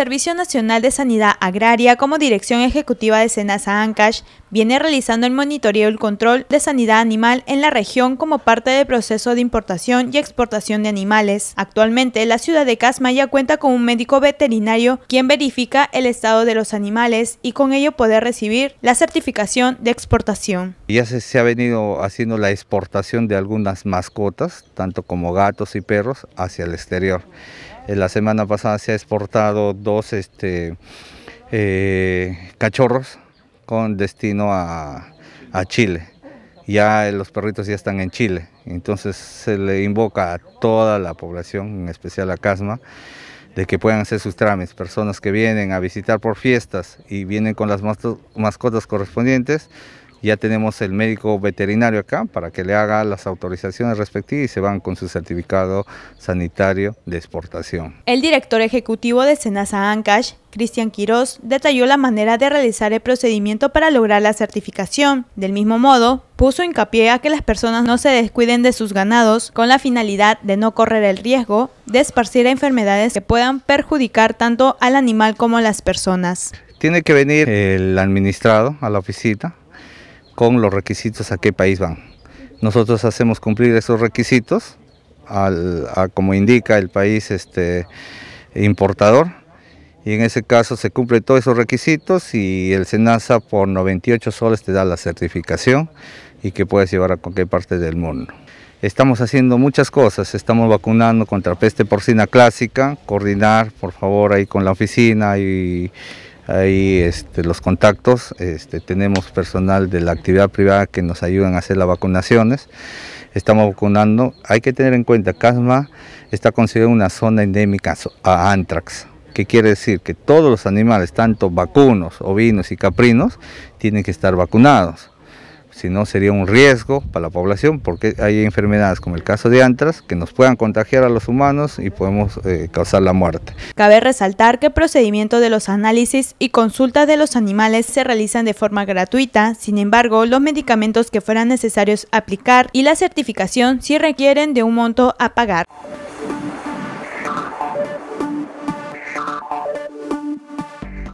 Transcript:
Servicio Nacional de Sanidad Agraria, como dirección ejecutiva de Senasa Ancash, viene realizando el monitoreo y el control de sanidad animal en la región como parte del proceso de importación y exportación de animales. Actualmente, la ciudad de Casmaya cuenta con un médico veterinario quien verifica el estado de los animales y con ello poder recibir la certificación de exportación. Ya se ha venido haciendo la exportación de algunas mascotas, tanto como gatos y perros, hacia el exterior. Eh, la semana pasada se ha exportado dos este, eh, cachorros con destino a, Chile. Ya eh, los perritos ya están en Chile, entonces se le invoca a toda la población, en especial a Casma, de que puedan hacer sus trámites. Personas que vienen a visitar por fiestas y vienen con las mascotas correspondientes, ya tenemos el médico veterinario acá para que le haga las autorizaciones respectivas y se van con su certificado sanitario de exportación. El director ejecutivo de Senasa Ancash, Cristian Quirós, detalló la manera de realizar el procedimiento para lograr la certificación. Del mismo modo, puso hincapié a que las personas no se descuiden de sus ganados con la finalidad de no correr el riesgo de esparcir enfermedades que puedan perjudicar tanto al animal como a las personas. Tiene que venir el administrado a la oficina con los requisitos a qué país van. Nosotros hacemos cumplir esos requisitos, como indica el país este, importador, y en ese caso se cumplen todos esos requisitos y el SENASA por 98 soles te da la certificación y que puedes llevar a cualquier parte del mundo. Estamos haciendo muchas cosas, estamos vacunando contra peste porcina clásica, coordinar por favor ahí con la oficina y Ahí este, los contactos, este, tenemos personal de la actividad privada que nos ayudan a hacer las vacunaciones. Estamos vacunando. Hay que tener en cuenta, que Casma está considerada una zona endémica a antrax. que quiere decir? Que todos los animales, tanto vacunos, ovinos y caprinos, tienen que estar vacunados si no sería un riesgo para la población porque hay enfermedades como el caso de antras que nos puedan contagiar a los humanos y podemos eh, causar la muerte. Cabe resaltar que el procedimiento de los análisis y consultas de los animales se realizan de forma gratuita, sin embargo, los medicamentos que fueran necesarios aplicar y la certificación sí requieren de un monto a pagar.